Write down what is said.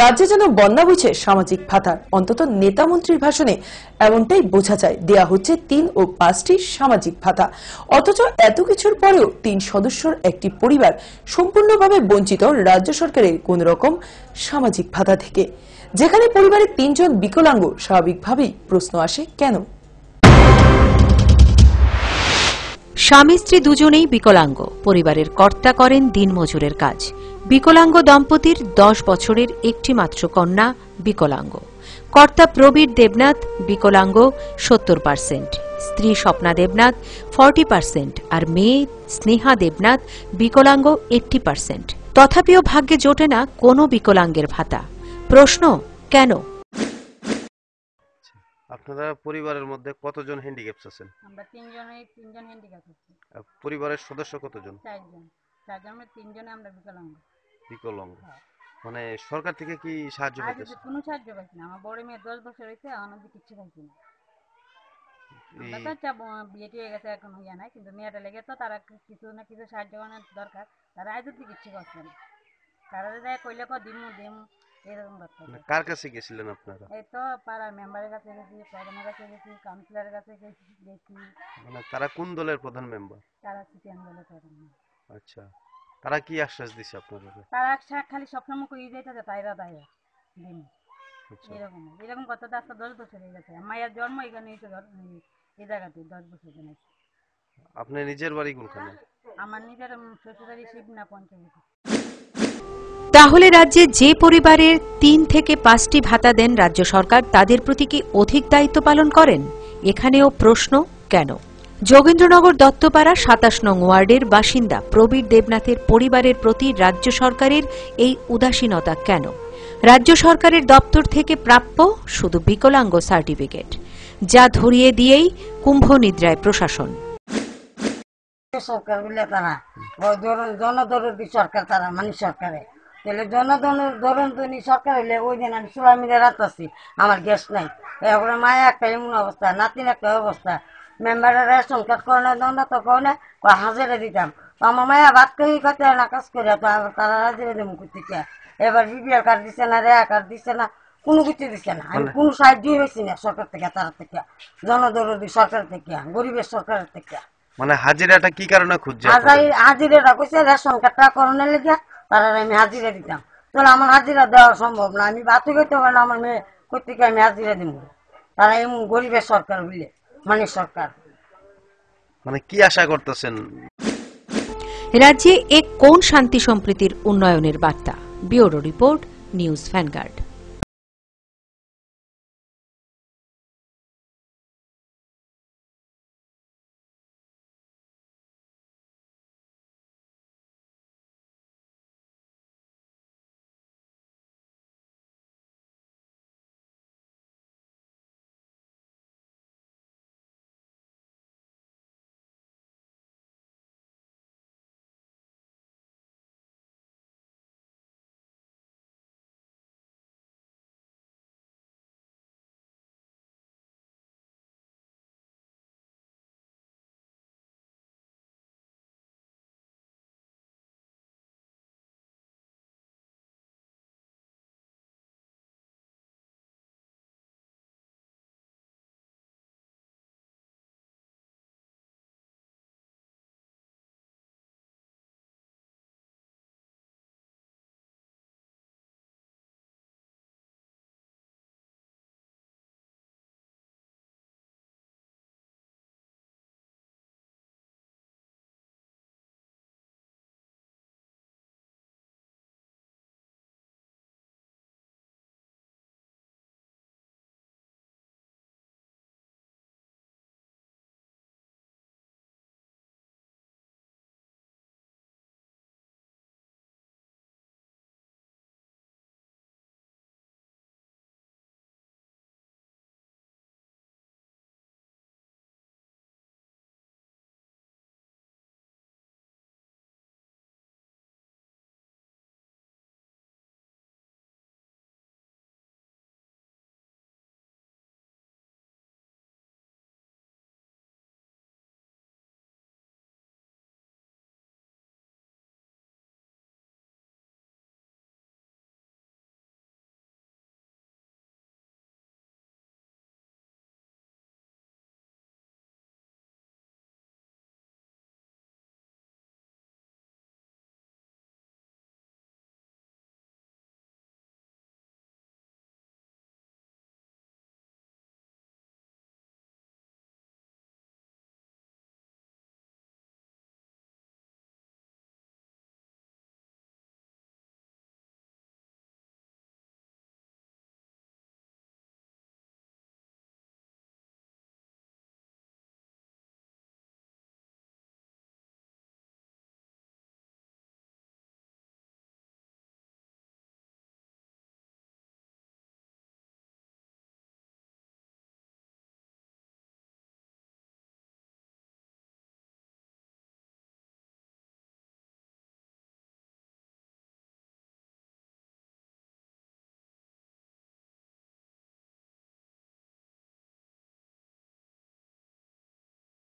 রাজ্যে যেন বন্যা বুঝে সামাজিক ভাতা অন্তত নেতা মন্ত্রীর ভাষণে এমনটাই বোঝা যায় দেয়া হচ্ছে তিন ও পাঁচটি সামাজিক ভাতা অথচ এত কিছুর পরেও তিন সদস্যর একটি পরিবার সম্পূর্ণভাবে বঞ্চিত রাজ্য সরকারের কোন রকম সামাজিক ভাতা থেকে যেখানে পরিবারের তিনজন বিকলাঙ্গ স্বাভাবিকভাবেই প্রশ্ন আসে কেন স্বামী স্ত্রী দুজনেই বিকলাঙ্গ পরিবারের কর্তা করেন দিনমজুরের কাজ বিকলাঙ্গ দম্পতির দশ বছরের একটি মাত্র কন্যা বিকলাঙ্গ কর্তা প্রবীর দেবনাথ বিকলাঙ্গ সত্তর পার্সেন্ট স্ত্রী স্বপ্না দেবনাথ ফর্টি পার্সেন্ট আর মেয়ে স্নেহা দেবনাথ বিকলাঙ্গ এইটটি পার্সেন্ট তথাপিও ভাগ্যে জোটে না কোনো বিকলাঙ্গের ভাতা প্রশ্ন কেন আপনারা পরিবারের মধ্যে কতজন হ্যান্ডিক্যাপস আছেন আমরা তিনজনই তিনজন হ্যান্ডিক্যাপ আছি পরিবারের সদস্য কতজন চারজন চারজন আমরা মানে তিনজনে আমরা বিকলাঙ্গ বিকলঙ্গ হ্যাঁ। মানে সরকার থেকে কি সাহায্য আগে পাইতেছে তো কোনো সাহায্য পাইছি না আমার বড় মেয়ে দশ বছর হয়েছে আমার মধ্যে কিচ্ছু পাইছি না আমরা তো চাবো বিয়ে টিয়ে গেছে এখন ইয়ে নাই কিন্তু মেয়েটা লেগে তো তারা কিছু না কিছু সাহায্য করার দরকার তারা আজ অব্দি কিচ্ছু করছে না তারা যদি কইলে কো দিমু দিমু এরকম করতে মানে কার কাছে গেছিলেন আপনারা এই তো পাড়ার মেম্বারের কাছে গেছি প্রধানের কাছে গেছি কাউন্সিলরের কাছে গেছি গেছি মানে তারা কোন দলের প্রধান মেম্বার তারা সিপিএম দলের প্রধান আচ্ছা তারা কি আশ্বাস দিছে আপনাদের তারা আশ্বাস খালি সবসময় কই যাইতেছে পাইবা পাইবা দিন আচ্ছা। এরকম এরকম কথা আজকে দশ বছর হয়ে গেছে মায়ের জন্ম এখানে এই জায়গাতে দশ বছর জন্য আপনার নিজের বাড়ি কোনখানে আমার নিজের শ্বশুর বাড়ি শিবনা পঞ্চায়েত তাহলে রাজ্যে যে পরিবারের তিন থেকে পাঁচটি ভাতা দেন রাজ্য সরকার তাদের প্রতি কি অধিক দায়িত্ব পালন করেন এখানেও প্রশ্ন কেন যোগেন্দ্রনগর দত্তপাড়া সাতাশ নং ওয়ার্ডের বাসিন্দা প্রবীর দেবনাথের পরিবারের প্রতি রাজ্য সরকারের এই উদাসীনতা কেন রাজ্য সরকারের দপ্তর থেকে প্রাপ্য শুধু বিকলাঙ্গ সার্টিফিকেট যা ধরিয়ে দিয়েই কুম্ভ নিদ্রায় প্রশাসন সরকার তারা সরকার ওই দিন আমি আমার গ্যাস নাই মায়ের মায়া একটা এমন অবস্থা নাতিন একটা অবস্থা মেম্বারের সংখ্যাত করণে দণ্ড তো কনে হাজারে দিতাম তো আমার মায়া ভাত করি কত না করে তো তারা এবার দিছে না রেয়া কার্ড দিছে না কোনো কিছু দিছে না আমি মানে? কোনো সাহায্যই হয়েছি না সরকার থেকে তার থেকে জনদরদি সরকার থেকে গরিবের সরকার থেকে মানে হাজিরাটা কি কারণে খুঁজছে হাজিরাটা কইছে রেশন কার্ডটা করোনা লেগে তারা আমি হাজিরা দিতাম তাহলে আমার হাজিরা দেওয়া সম্ভব না আমি বাতু করতে না আমার মেয়ে কোথেকে আমি হাজিরা দিব তারা এমন গরিবের সরকার বুঝলে মানে সরকার মানে কি আশা করতেছেন রাজ্যে এক কোন শান্তি সম্প্রীতির উন্নয়নের বার্তা ব্যুরো রিপোর্ট নিউজ ফ্যানগার্ড